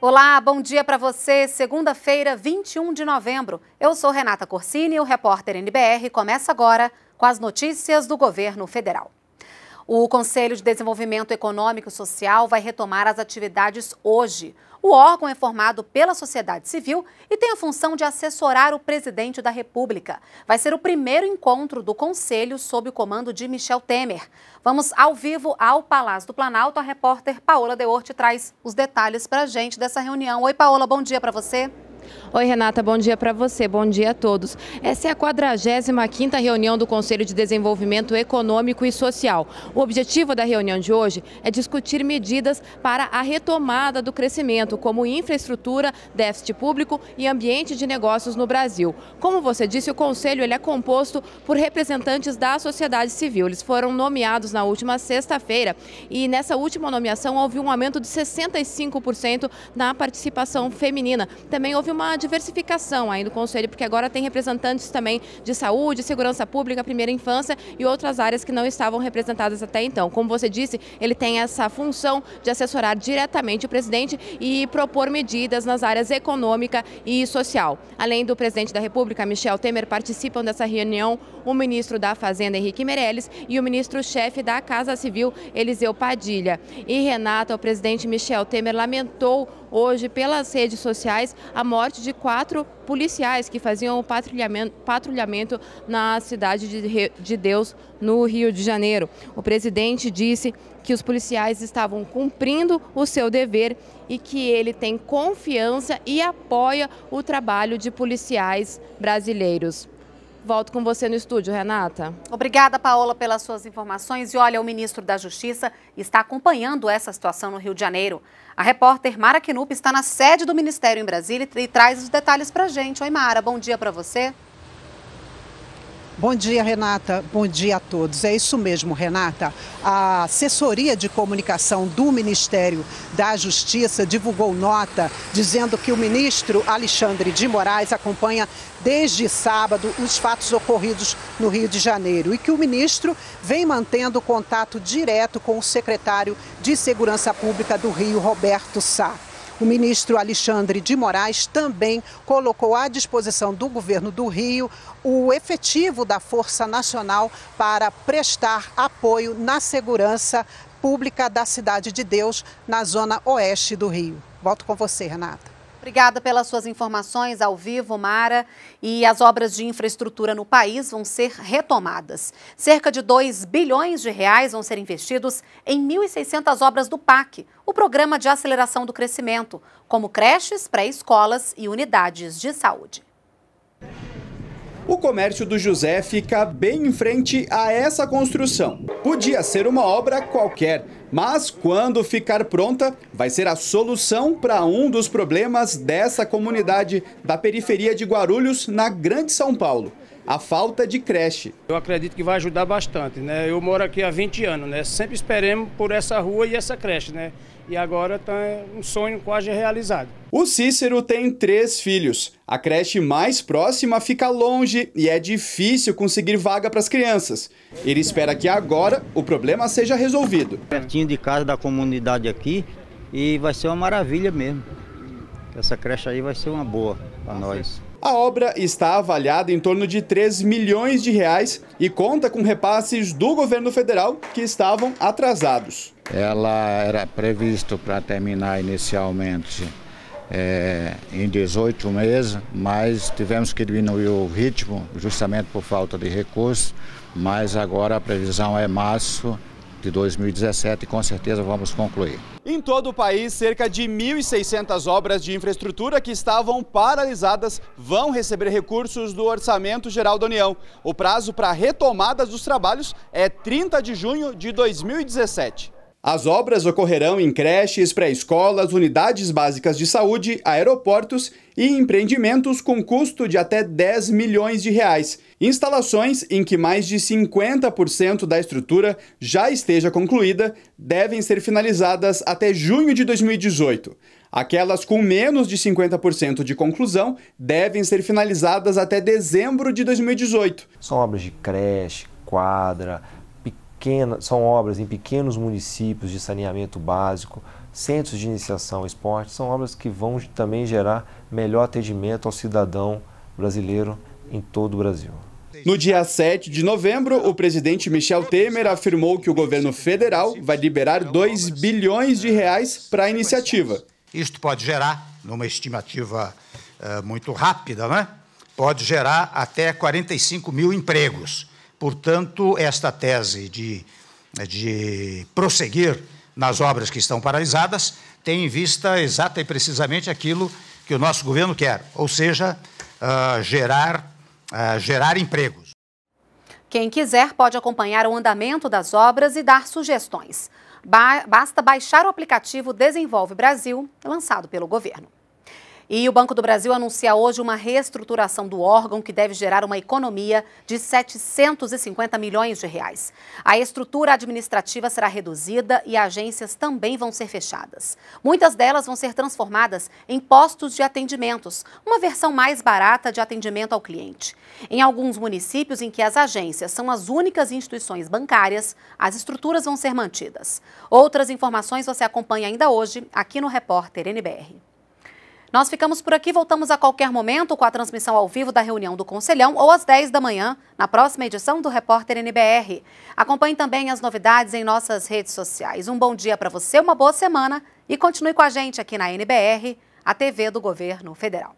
Olá, bom dia para você. Segunda-feira, 21 de novembro. Eu sou Renata Corsini o repórter NBR começa agora com as notícias do governo federal. O Conselho de Desenvolvimento Econômico e Social vai retomar as atividades hoje. O órgão é formado pela sociedade civil e tem a função de assessorar o presidente da República. Vai ser o primeiro encontro do Conselho sob o comando de Michel Temer. Vamos ao vivo ao Palácio do Planalto. A repórter Paola Deorte traz os detalhes para a gente dessa reunião. Oi, Paola, bom dia para você. Oi, Renata, bom dia para você, bom dia a todos. Essa é a 45 reunião do Conselho de Desenvolvimento Econômico e Social. O objetivo da reunião de hoje é discutir medidas para a retomada do crescimento, como infraestrutura, déficit público e ambiente de negócios no Brasil. Como você disse, o Conselho ele é composto por representantes da sociedade civil. Eles foram nomeados na última sexta-feira e nessa última nomeação houve um aumento de 65% na participação feminina. Também houve uma diversificação aí no Conselho, porque agora tem representantes também de saúde, segurança pública, primeira infância e outras áreas que não estavam representadas até então. Como você disse, ele tem essa função de assessorar diretamente o presidente e propor medidas nas áreas econômica e social. Além do presidente da República, Michel Temer, participam dessa reunião o ministro da Fazenda, Henrique Meirelles, e o ministro-chefe da Casa Civil, Eliseu Padilha. E Renata, o presidente Michel Temer lamentou hoje pelas redes sociais a morte morte de quatro policiais que faziam patrulhamento, patrulhamento na cidade de, de Deus, no Rio de Janeiro. O presidente disse que os policiais estavam cumprindo o seu dever e que ele tem confiança e apoia o trabalho de policiais brasileiros. Volto com você no estúdio, Renata. Obrigada, Paola, pelas suas informações. E olha, o ministro da Justiça está acompanhando essa situação no Rio de Janeiro. A repórter Mara Quinup está na sede do Ministério em Brasília e traz os detalhes para gente. Oi, Mara, bom dia para você. Bom dia, Renata. Bom dia a todos. É isso mesmo, Renata. A assessoria de comunicação do Ministério da Justiça divulgou nota dizendo que o ministro Alexandre de Moraes acompanha desde sábado os fatos ocorridos no Rio de Janeiro e que o ministro vem mantendo contato direto com o secretário de Segurança Pública do Rio, Roberto Sá. O ministro Alexandre de Moraes também colocou à disposição do governo do Rio o efetivo da Força Nacional para prestar apoio na segurança pública da Cidade de Deus, na zona oeste do Rio. Volto com você, Renata. Obrigada pelas suas informações ao vivo, Mara. E as obras de infraestrutura no país vão ser retomadas. Cerca de 2 bilhões de reais vão ser investidos em 1.600 obras do PAC, o Programa de Aceleração do Crescimento, como creches, pré-escolas e unidades de saúde. O comércio do José fica bem em frente a essa construção. Podia ser uma obra qualquer, mas quando ficar pronta, vai ser a solução para um dos problemas dessa comunidade da periferia de Guarulhos, na Grande São Paulo a falta de creche. Eu acredito que vai ajudar bastante, né? Eu moro aqui há 20 anos, né? Sempre esperemos por essa rua e essa creche, né? E agora está um sonho quase realizado. O Cícero tem três filhos. A creche mais próxima fica longe e é difícil conseguir vaga para as crianças. Ele espera que agora o problema seja resolvido. Pertinho de casa da comunidade aqui e vai ser uma maravilha mesmo. Essa creche aí vai ser uma boa para nós. A obra está avaliada em torno de 3 milhões de reais e conta com repasses do governo federal que estavam atrasados. Ela era previsto para terminar inicialmente é, em 18 meses, mas tivemos que diminuir o ritmo justamente por falta de recursos, mas agora a previsão é março de 2017 e com certeza vamos concluir. Em todo o país, cerca de 1.600 obras de infraestrutura que estavam paralisadas vão receber recursos do Orçamento Geral da União. O prazo para retomadas dos trabalhos é 30 de junho de 2017. As obras ocorrerão em creches, pré-escolas, unidades básicas de saúde, aeroportos e empreendimentos com custo de até 10 milhões de reais. Instalações em que mais de 50% da estrutura já esteja concluída devem ser finalizadas até junho de 2018. Aquelas com menos de 50% de conclusão devem ser finalizadas até dezembro de 2018. São obras de creche, quadra, pequenas, são obras em pequenos municípios de saneamento básico, centros de iniciação ao esporte, são obras que vão também gerar melhor atendimento ao cidadão brasileiro em todo o Brasil. No dia 7 de novembro, o presidente Michel Temer afirmou que o governo federal vai liberar 2 bilhões de reais para a iniciativa. Isto pode gerar, numa estimativa uh, muito rápida, né? pode gerar até 45 mil empregos. Portanto, esta tese de, de prosseguir nas obras que estão paralisadas tem em vista exata e precisamente aquilo que o nosso governo quer, ou seja, uh, gerar, uh, gerar empregos. Quem quiser pode acompanhar o andamento das obras e dar sugestões. Ba basta baixar o aplicativo Desenvolve Brasil, lançado pelo governo. E o Banco do Brasil anuncia hoje uma reestruturação do órgão que deve gerar uma economia de 750 milhões de reais. A estrutura administrativa será reduzida e agências também vão ser fechadas. Muitas delas vão ser transformadas em postos de atendimentos, uma versão mais barata de atendimento ao cliente. Em alguns municípios em que as agências são as únicas instituições bancárias, as estruturas vão ser mantidas. Outras informações você acompanha ainda hoje aqui no Repórter NBR. Nós ficamos por aqui, voltamos a qualquer momento com a transmissão ao vivo da reunião do Conselhão ou às 10 da manhã, na próxima edição do Repórter NBR. Acompanhe também as novidades em nossas redes sociais. Um bom dia para você, uma boa semana e continue com a gente aqui na NBR, a TV do Governo Federal.